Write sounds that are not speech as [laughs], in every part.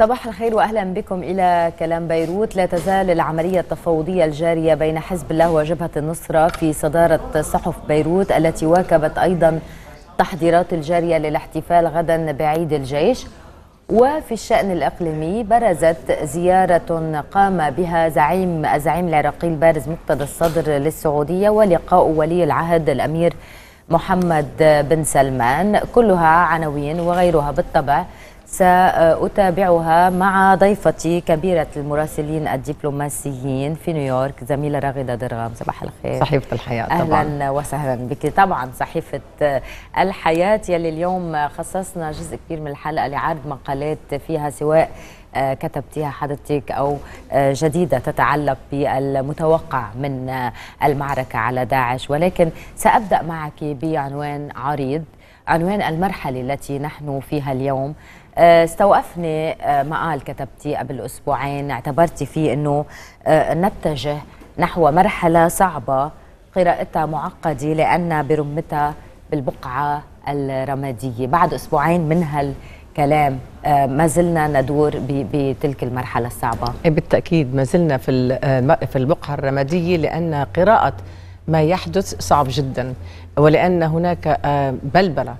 صباح الخير واهلا بكم الى كلام بيروت لا تزال العمليه التفاوضيه الجاريه بين حزب الله وجبهه النصره في صداره صحف بيروت التي واكبت ايضا التحضيرات الجاريه للاحتفال غدا بعيد الجيش وفي الشان الاقليمي برزت زياره قام بها زعيم الزعيم العراقي البارز مقتدى الصدر للسعوديه ولقاء ولي العهد الامير محمد بن سلمان كلها عناوين وغيرها بالطبع سأتابعها مع ضيفتي كبيرة المراسلين الدبلوماسيين في نيويورك زميلة راغدة درغام صباح الخير صحيفة الحياة طبعا أهلا وسهلا بك طبعا صحيفة الحياة يلي اليوم خصصنا جزء كبير من الحلقة لعرض مقالات فيها سواء آه، كتبتيها حضرتك أو آه، جديدة تتعلق بالمتوقع من آه، المعركة على داعش ولكن سأبدأ معك بعنوان عريض عنوان المرحلة التي نحن فيها اليوم آه، استوقفني آه، مقال كتبتي قبل اسبوعين اعتبرتي فيه انه آه، نتجه نحو مرحله صعبه قراءتها معقده لان برمتها بالبقعه الرماديه بعد اسبوعين من هالكلام ما زلنا ندور بتلك المرحلة الصعبة إيه، بالتأكيد ما زلنا في في البقعة الرمادية لأن قراءة ما يحدث صعب جدا ولأن هناك بلبلة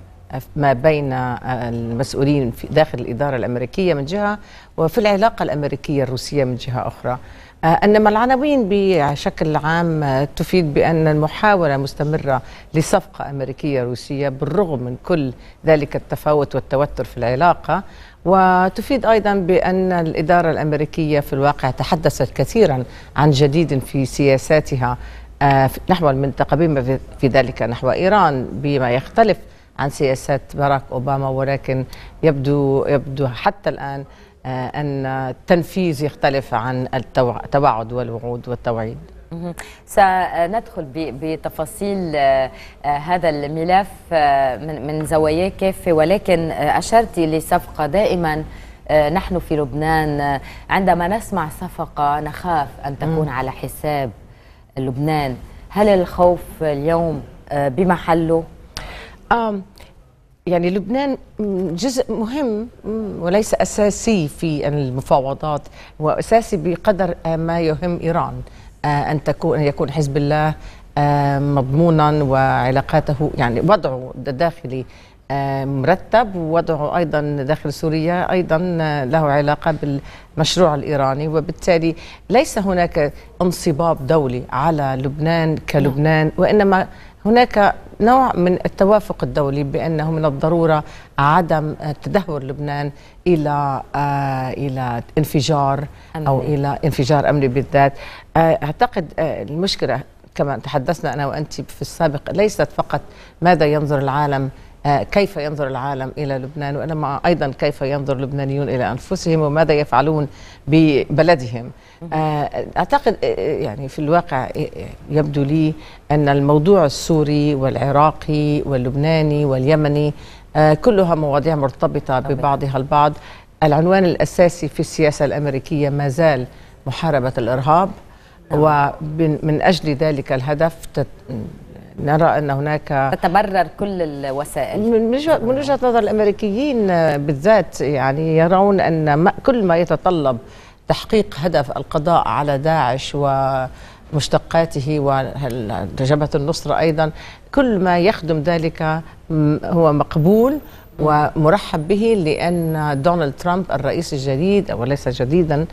ما بين آه، المسؤولين في داخل الإدارة الأمريكية من جهة وفي العلاقة الأمريكية الروسية من جهة أخرى آه، إنما العناوين بشكل عام تفيد بأن المحاولة مستمرة لصفقة أمريكية روسية بالرغم من كل ذلك التفاوت والتوتر في العلاقة وتفيد أيضا بأن الإدارة الأمريكية في الواقع تحدثت كثيرا عن جديد في سياساتها آه، نحو المنطقة بما في ذلك نحو إيران بما يختلف عن سياسة باراك أوباما ولكن يبدو يبدو حتى الآن آه، أن التنفيذ يختلف عن التوعد والوعود والتوعيد سندخل بتفاصيل آه، آه، هذا الملف من زواياه كافة ولكن أشرت لصفقة دائما نحن في لبنان عندما نسمع صفقة نخاف أن تكون على حساب لبنان هل الخوف اليوم بمحله؟ آم يعني لبنان جزء مهم وليس اساسي في المفاوضات واساسي بقدر ما يهم ايران آه، ان تكون ان يكون حزب الله آه، مضمونا وعلاقاته يعني وضعه الداخلي آه، مرتب ووضعه ايضا داخل سوريا ايضا له علاقه بالمشروع الايراني وبالتالي ليس هناك انصباب دولي على لبنان كلبنان وانما هناك نوع من التوافق الدولي بانه من الضروره عدم تدهور لبنان الى آه، الى انفجار او الى انفجار امني بالذات آه، اعتقد آه، المشكله كما تحدثنا انا وانت في السابق ليست فقط ماذا ينظر العالم آه، كيف ينظر العالم إلى لبنان وإنما أيضا كيف ينظر اللبنانيون إلى أنفسهم وماذا يفعلون ببلدهم آه، أعتقد آه، يعني في الواقع يبدو لي أن الموضوع السوري والعراقي واللبناني واليمني كلها مواضيع مرتبطة ببعضها البعض العنوان الأساسي في السياسة الأمريكية ما زال محاربة الإرهاب نعم. ومن أجل ذلك الهدف نرى ان هناك تتبرر كل الوسائل من وجهه نظر الامريكيين بالذات يعني يرون ان كل ما يتطلب تحقيق هدف القضاء على داعش و مشتقاته وجبهة النصرة أيضا كل ما يخدم ذلك هو مقبول ومرحب به لأن دونالد ترامب الرئيس الجديد أو ليس جديدا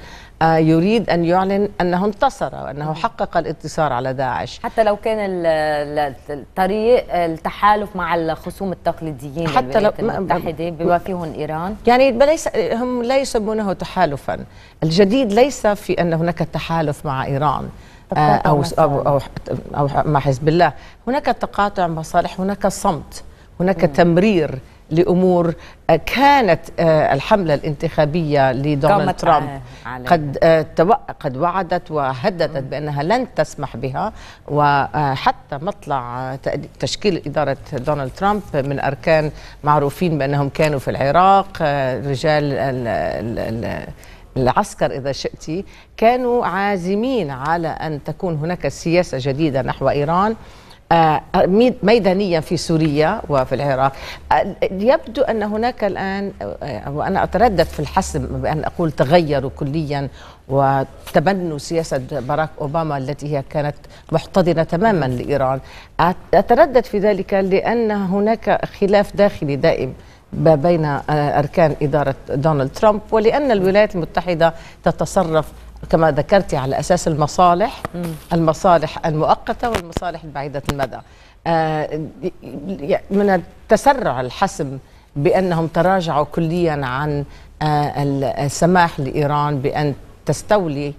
آه، يريد أن يعلن أنه انتصر وأنه حقق الانتصار على داعش حتى لو كان الطريق التحالف مع الخصوم التقليديين حتى لو المتحدة بما فيهم إيران يعني ليس هم لا يسمونه تحالفا الجديد ليس في أن هناك تحالف مع إيران آه، أو, أو, أو, أو مع حزب الله هناك تقاطع مصالح هناك صمت هناك م. تمرير لامور آه، كانت آه، الحمله الانتخابيه لدونالد ترامب آه، قد قد وعدت وهددت بانها لن تسمح بها وحتى مطلع تشكيل اداره دونالد ترامب من اركان معروفين بانهم كانوا في العراق رجال العسكر إذا شئت كانوا عازمين على أن تكون هناك سياسة جديدة نحو إيران آه، آه، ميدانيا في سوريا وفي العراق آه، يبدو أن هناك الآن وأنا أتردد في الحسم بأن أقول تغيروا كليا وتبنوا سياسة باراك أوباما التي هي كانت محتضنة تماما لإيران أتردد في ذلك لأن هناك خلاف داخلي دائم بين آه، أركان إدارة دونالد ترامب ولأن الولايات المتحدة تتصرف كما ذكرتي على أساس المصالح المصالح المؤقتة والمصالح البعيدة المدى آه، من التسرع الحسم بأنهم تراجعوا كليا عن آه، السماح لإيران بأن تستولي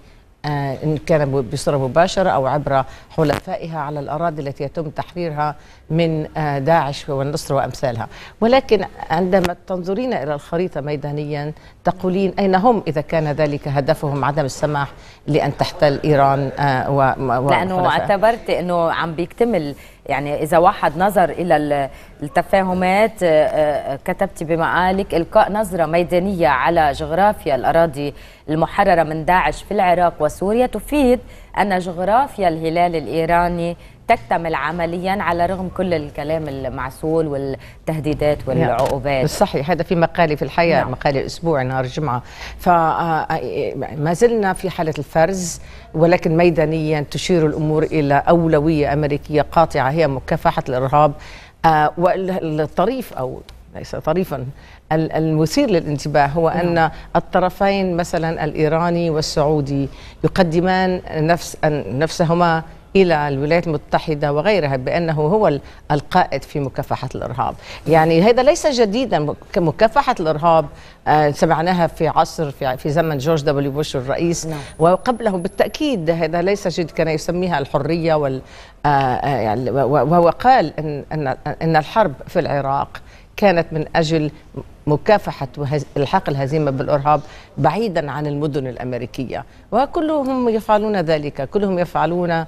إن كان بصورة مباشرة أو عبر حلفائها على الأراضي التي يتم تحريرها من آه، داعش والنصر وامثالها ولكن عندما تنظرين الى الخريطه ميدانيا تقولين اين هم اذا كان ذلك هدفهم عدم السماح لان تحتل ايران آه، لانه اعتبرت انه عم بيكتمل يعني اذا واحد نظر الى التفاهمات آه، كتبت بمقالك القاء نظره ميدانيه على جغرافيا الاراضي المحرره من داعش في العراق وسوريا تفيد ان جغرافيا الهلال الايراني تكتمل عمليا على رغم كل الكلام المعسول والتهديدات نعم. والعقوبات صحيح هذا في مقالي في الحياة نعم. مقالي الأسبوع نهار الجمعة فما آه، آه، زلنا في حالة الفرز ولكن ميدانيا تشير الأمور إلى أولوية أمريكية قاطعة هي مكافحة الإرهاب آه، والطريف أو ليس طريفا المثير للانتباه هو نعم. ان الطرفين مثلا الايراني والسعودي يقدمان نفس نفسهما إلى الولايات المتحدة وغيرها بأنه هو القائد في مكافحة الإرهاب يعني هذا ليس جديدا مكافحة الإرهاب آه، سمعناها في عصر في, في زمن جورج دبليو بوش الرئيس نعم. وقبله بالتأكيد هذا ليس جديد كان يسميها الحرية وال آه، آه، يعني وهو قال إن, إن الحرب في العراق كانت من أجل مكافحة الحق الهزيمة بالإرهاب بعيدا عن المدن الأمريكية وكلهم يفعلون ذلك كلهم يفعلون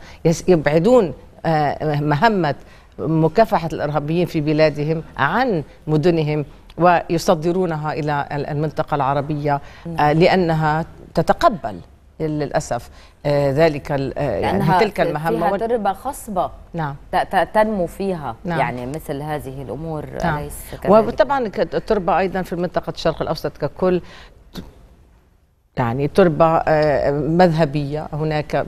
يبعدون آه، مهمة مكافحة الإرهابيين في بلادهم عن مدنهم ويصدرونها إلى المنطقة العربية آه، لأنها تتقبل للاسف آه، ذلك آه، يعني تلك المهمه فيها تربه خصبه نعم تنمو فيها نعم. يعني مثل هذه الامور نعم. ليس وطبعا التربه ايضا في منطقه الشرق الاوسط ككل يعني تربة آه، مذهبية هناك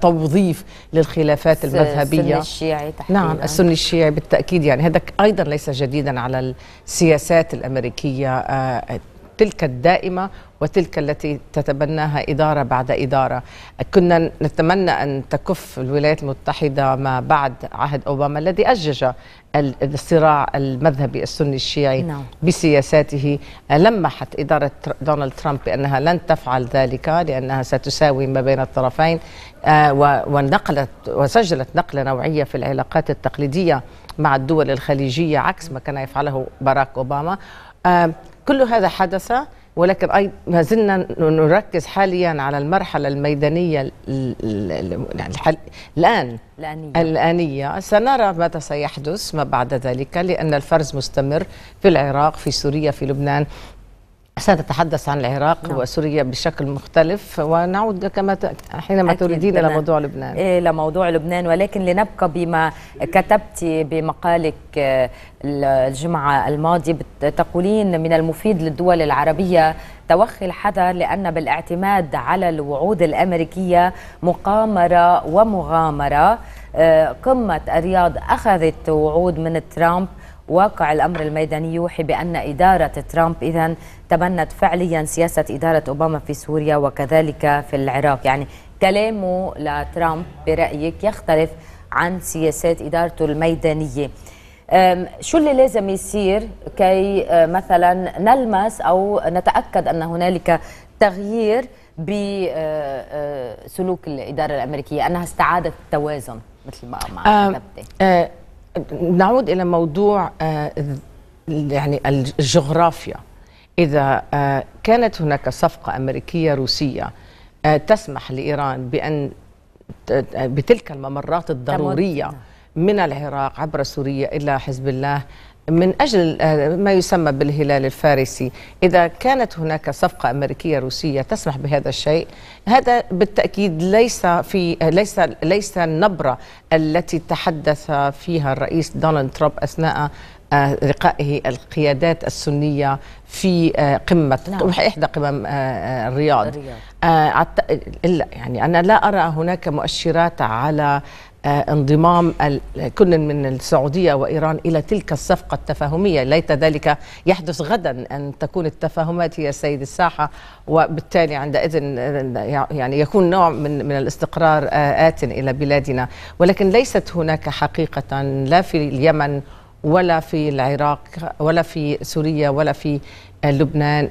توظيف للخلافات المذهبية السني الشيعي تحديدا نعم السني الشيعي بالتأكيد يعني هذا أيضا ليس جديدا على السياسات الأمريكية تلك الدائمه وتلك التي تتبناها اداره بعد اداره كنا نتمنى ان تكف الولايات المتحده ما بعد عهد اوباما الذي اجج الصراع المذهبي السني الشيعي نعم. بسياساته لمحت اداره دونالد ترامب بانها لن تفعل ذلك لانها ستساوي ما بين الطرفين آه، ونقلت وسجلت نقله نوعيه في العلاقات التقليديه مع الدول الخليجيه عكس ما كان يفعله باراك اوباما آه، كل هذا حدث ولكن أي ما زلنا نركز حاليا على المرحلة الميدانية يعني الآن الآنية. الآنية سنرى ماذا سيحدث ما بعد ذلك لأن الفرز مستمر في العراق في سوريا في لبنان سنتحدث عن العراق نعم. وسوريا بشكل مختلف ونعود كما ت... حينما تريدين إلى موضوع لبنان إيه لموضوع لبنان ولكن لنبقى بما كتبت بمقالك آه، الجمعة الماضية تقولين من المفيد للدول العربية توخي الحذر لأن بالاعتماد على الوعود الأمريكية مقامرة ومغامرة آه، قمة الرياض أخذت وعود من ترامب واقع الأمر الميداني يوحي بأن إدارة ترامب إذا تبنت فعليا سياسة إدارة أوباما في سوريا وكذلك في العراق يعني كلامه لترامب برأيك يختلف عن سياسات إدارته الميدانية شو اللي لازم يصير كي أه، مثلا نلمس أو نتأكد أن هنالك تغيير بسلوك أه، أه، الإدارة الأمريكية أنها استعادت التوازن مثل ما كتبتي نعود الى موضوع آه، يعني الجغرافيا اذا آه، كانت هناك صفقه امريكيه روسيه آه، تسمح لايران بان بتلك الممرات الضروريه من العراق عبر سوريا الى حزب الله من أجل آه، ما يسمى بالهلال الفارسي إذا كانت هناك صفقة أمريكية روسية تسمح بهذا الشيء هذا بالتأكيد ليس في آه، ليس ليس النبرة التي تحدث فيها الرئيس دونالد ترامب أثناء آه، لقائه القيادات السنية في قمة نعم. إحدى قمم الرياض, الرياض. يعني أنا لا أرى هناك مؤشرات على آه، انضمام كل من السعودية وإيران إلى تلك الصفقة التفاهمية ليت ذلك يحدث غدا أن تكون التفاهمات هي سيد الساحة وبالتالي عندئذ آه، يعني يكون نوع من, من الاستقرار آه، آت إلى بلادنا ولكن ليست هناك حقيقة لا في اليمن ولا في العراق ولا في سوريا ولا في لبنان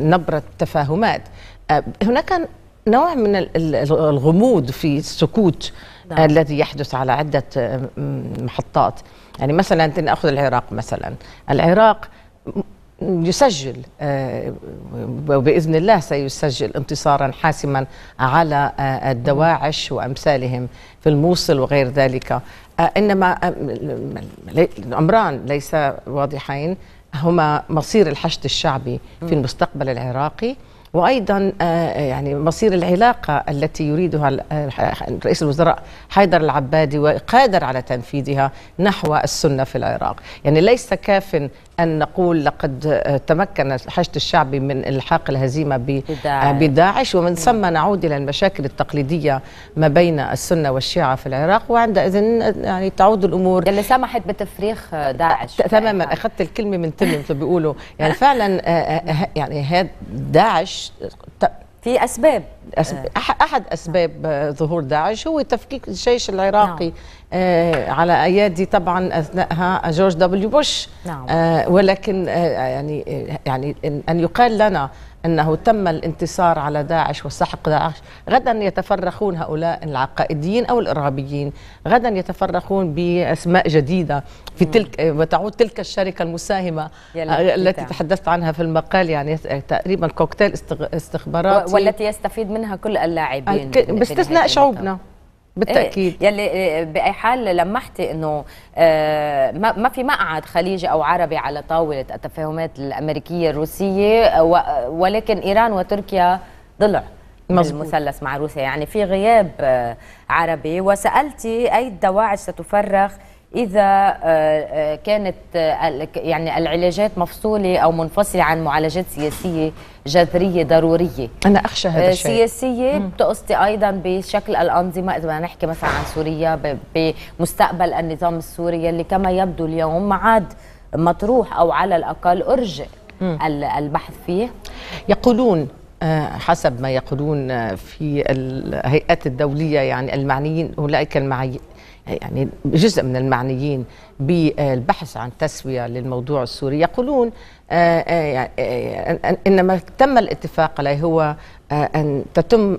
نبرة تفاهمات هناك نوع من الغموض في السكوت نعم. الذي يحدث على عدة آه، محطات يعني مثلا نأخذ العراق مثلا العراق يسجل آه، وباذن الله سيسجل انتصارا حاسما على آه، الدواعش وامثالهم في الموصل وغير ذلك انما الامران ليس واضحين هما مصير الحشد الشعبي في المستقبل العراقي وايضا آه، آه، يعني مصير العلاقه التي يريدها آه، رئيس الوزراء حيدر العبادي وقادر على تنفيذها نحو السنه في العراق، يعني ليس كاف أن نقول لقد تمكن الحشد الشعبي من إلحاق الهزيمة بداعش ومن ثم نعود إلى المشاكل التقليدية ما بين السنة والشيعة في العراق وعندئذ يعني تعود الأمور اللي سمحت بتفريخ داعش تماما أخذت الكلمة من تم مثل بيقولوا يعني فعلا آه، آه، آه، يعني داعش في اسباب آه. احد اسباب آه، ظهور داعش هو تفكيك الجيش العراقي نعم. آه، على ايادي طبعا اثناءها جورج دبليو بوش نعم. ولكن يعني يعني ان يقال لنا أنه تم الانتصار على داعش وسحق داعش غدا يتفرخون هؤلاء العقائديين أو الإرهابيين غدا يتفرخون بأسماء جديدة في تلك وتعود تلك الشركة المساهمة آه، التي تحدثت عنها في المقال يعني آه، تقريبا كوكتيل استخباراتي والتي يستفيد منها كل اللاعبين باستثناء شعوبنا بالتاكيد إيه، يلي إيه، باي حال لمحتي انه آه، ما في مقعد خليجي او عربي على طاوله التفاهمات الامريكيه الروسيه ولكن ايران وتركيا ضلع المثلث مع روسيا يعني في غياب آه، عربي وسالتي اي الدواعش ستفرغ اذا آه، كانت يعني العلاجات مفصوله او منفصله عن معالجات سياسيه جذريه ضروريه انا اخشى هذا آه، الشيء سياسيه بتقصدي ايضا بشكل الانظمه اذا بدنا نحكي مثلا عن سوريا بمستقبل النظام السوري اللي كما يبدو اليوم ما عاد مطروح او على الاقل ارجئ البحث فيه يقولون آه، حسب ما يقولون آه، في الهيئات الدوليه يعني المعنيين اولئك المعي يعني جزء من المعنيين بالبحث عن تسوية للموضوع السوري يقولون آه، آه، يعني، آه، إن ما تم الاتفاق عليه هو أن تتم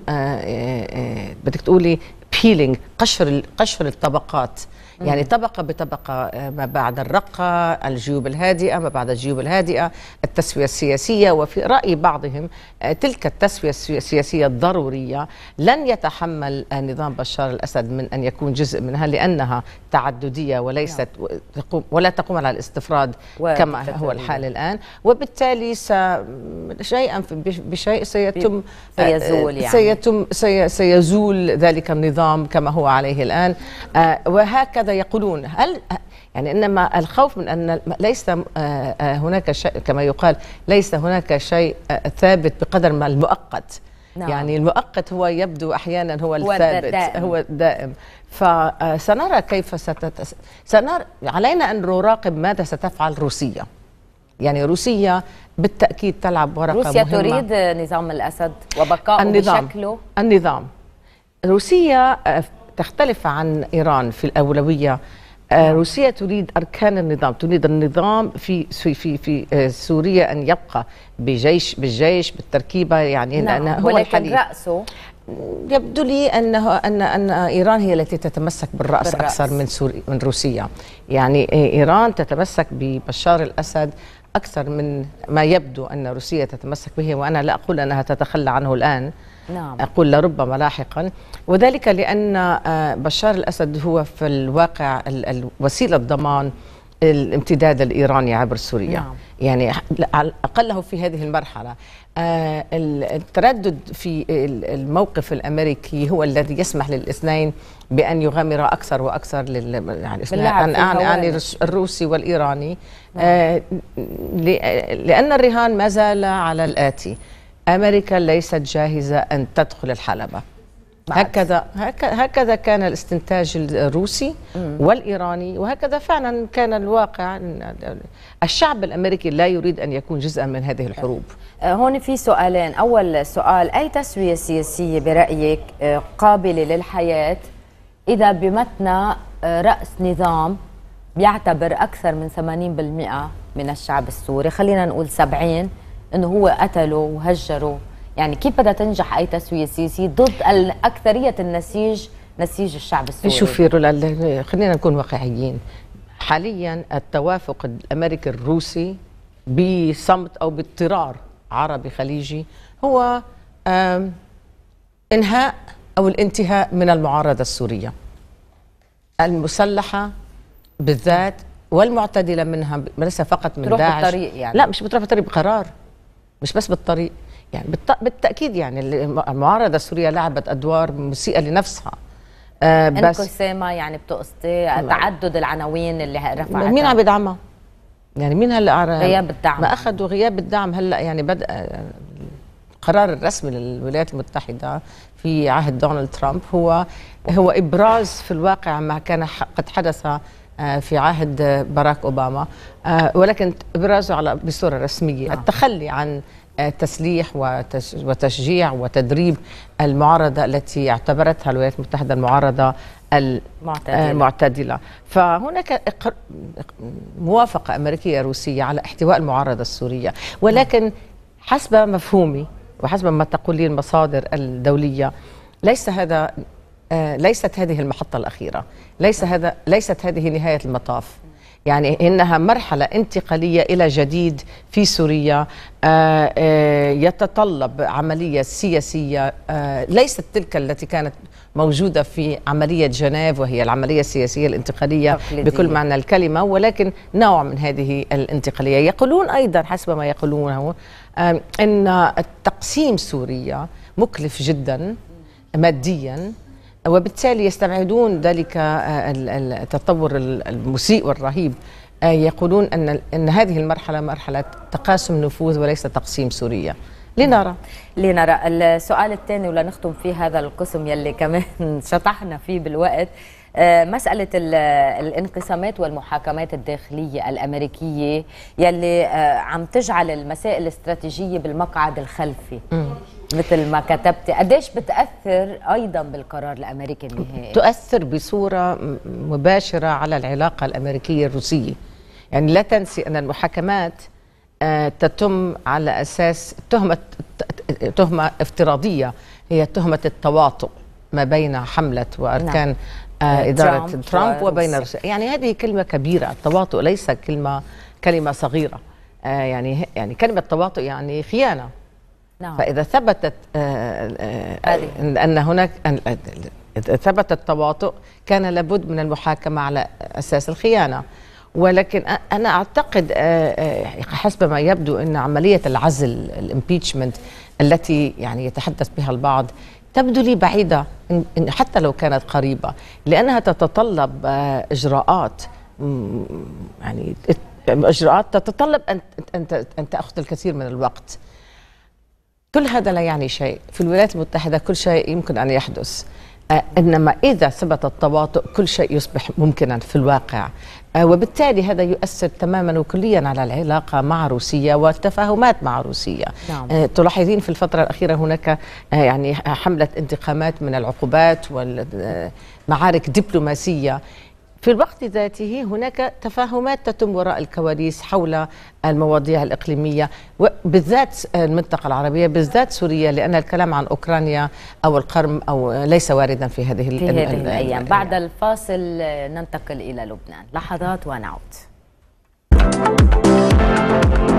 بدك تقولي بيلينج قشر قشر الطبقات يعني طبقة بطبقة آه، ما بعد الرقة الجيوب الهادئة ما بعد الجيوب الهادئة التسوية السياسية وفي رأي بعضهم آه، تلك التسوية السياسية الضرورية لن يتحمل آه، نظام بشار الأسد من أن يكون جزء منها لأنها تعددية وليست نعم. تقوم ولا تقوم على الاستفراد كما هو الحال الآن وبالتالي شيئا بشيء سيتم سيزول يعني سيتم سيزول ذلك النظام كما هو عليه الآن وهكذا هذا يقولون هل يعني انما الخوف من ان ليس آه، آه، هناك شيء كما يقال ليس هناك شيء آه، ثابت بقدر ما المؤقت نعم. يعني المؤقت هو يبدو احيانا هو الثابت دائم. هو الدائم فسنرى كيف ستت سنرى علينا ان نراقب ماذا ستفعل روسيا يعني روسيا بالتاكيد تلعب ورقه روسيا مهمه روسيا تريد نظام الاسد وبقائه النظام. بشكله النظام روسيا تختلف عن إيران في الأولوية آه، روسيا تريد أركان النظام تريد النظام في في في, في آه، سوريا أن يبقى بجيش بالجيش بالتركيبة يعني نعم. هو ولكن رأسه يبدو لي انه ان ان ايران هي التي تتمسك بالراس, بالرأس. اكثر من سوري من روسيا يعني آه، ايران تتمسك ببشار الاسد اكثر من ما يبدو ان روسيا تتمسك به وانا لا اقول انها تتخلى عنه الان نعم. أقول لربما لاحقا وذلك لأن آه، بشار الأسد هو في الواقع وسيلة ضمان الامتداد الإيراني عبر سوريا نعم. يعني أقله في هذه المرحلة آه، التردد في الموقف الأمريكي هو الذي يسمح للاثنين بأن يغامر أكثر وأكثر لل... يعني عن الروسي والإيراني آه، نعم. لأن الرهان ما زال على الآتي امريكا ليست جاهزه ان تدخل الحلبه هكذا هكذا كان الاستنتاج الروسي والايراني وهكذا فعلا كان الواقع الشعب الامريكي لا يريد ان يكون جزءا من هذه الحروب أه، هون في سؤالين اول سؤال اي تسويه سياسيه برايك أه، قابله للحياه اذا بمتنا أه، راس نظام بيعتبر اكثر من 80% من الشعب السوري خلينا نقول 70 انه هو قتله وهجره يعني كيف بدها تنجح اي تسويه سياسيه ضد اكثريه النسيج نسيج الشعب السوري شوفي رولا خلينا نكون واقعيين حاليا التوافق الامريكي الروسي بصمت او باضطرار عربي خليجي هو انهاء او الانتهاء من المعارضه السوريه المسلحه بالذات والمعتدله منها ليس فقط من داعش الطريق يعني. لا مش بتروح الطريق بقرار مش بس بالطريق يعني بالتاكيد يعني المعارضه السوريه لعبت ادوار مسيئه لنفسها آه بس انقسامه يعني بتقصدي تعدد العناوين اللي رفعتها مين عم يدعمها؟ يعني مين هلا غياب الدعم ما اخذوا غياب الدعم هلا يعني بدا القرار آه، الرسمي للولايات المتحده في عهد دونالد ترامب هو هو ابراز في الواقع ما كان قد حدث آه، في عهد باراك اوباما آه، ولكن ابرازه على بصوره رسميه نعم. التخلي عن آه، تسليح وتشجيع وتدريب المعارضه التي اعتبرتها الولايات المتحده المعارضه المعتدلة. المعتدلة فهناك موافقة أمريكية روسية على احتواء المعارضة السورية ولكن نعم. حسب مفهومي وحسب ما تقول لي المصادر الدولية ليس هذا آه، ليست هذه المحطة الأخيرة ليس هذا ليست هذه نهاية المطاف يعني إنها مرحلة انتقالية إلى جديد في سوريا آه، آه، يتطلب عملية سياسية ليست تلك التي كانت موجودة في عملية جنيف وهي العملية السياسية الانتقالية بكل معنى الكلمة ولكن نوع من هذه الانتقالية يقولون أيضا حسب ما يقولونه أن تقسيم سوريا مكلف جدا ماديا وبالتالي يستبعدون ذلك آه، التطور المسيء والرهيب آه، يقولون ان ان هذه المرحله مرحله تقاسم نفوذ وليس تقسيم سوريا لنرى لنرى السؤال الثاني ولا نختم فيه هذا القسم يلي كمان [laughs] شطحنا فيه بالوقت آه، مسألة الانقسامات والمحاكمات الداخلية الأمريكية يلي عم تجعل المسائل الاستراتيجية بالمقعد الخلفي مثل ما كتبتي قديش بتاثر ايضا بالقرار الامريكي النهائي تؤثر بصوره مباشره على العلاقه الامريكيه الروسيه يعني لا تنسي ان المحاكمات آه، تتم على اساس تهمه تهمه افتراضيه هي تهمه التواطؤ ما بين حمله واركان نعم. آه، آه، اداره ترامب, ترامب وبين روسيا يعني هذه كلمه كبيره التواطؤ ليس كلمه كلمه صغيره يعني يعني كلمه تواطؤ يعني خيانه نعم. فإذا ثبتت آه، آه، آه، أن هناك ثبت التواطؤ كان لابد من المحاكمة على أساس الخيانة ولكن أنا أعتقد حسب ما يبدو أن عملية العزل الامبيتشمنت التي يعني يتحدث بها البعض تبدو لي بعيدة حتى لو كانت قريبة لأنها تتطلب إجراءات يعني إجراءات تتطلب أن أن تأخذ الكثير من الوقت كل هذا لا يعني شيء في الولايات المتحدة كل شيء يمكن أن يحدث آه، إنما إذا ثبت التواطؤ كل شيء يصبح ممكنا في الواقع آه، وبالتالي هذا يؤثر تماما وكليا على العلاقة مع روسيا والتفاهمات مع روسيا نعم. آه، تلاحظين في الفترة الأخيرة هناك يعني حملة انتقامات من العقوبات والمعارك دبلوماسية في الوقت ذاته هناك تفاهمات تتم وراء الكواليس حول المواضيع الإقليمية بالذات المنطقة العربية بالذات سوريا لأن الكلام عن أوكرانيا أو القرم أو ليس واردا في هذه, في هذه الأيام بعد الفاصل ننتقل إلى لبنان لحظات ونعود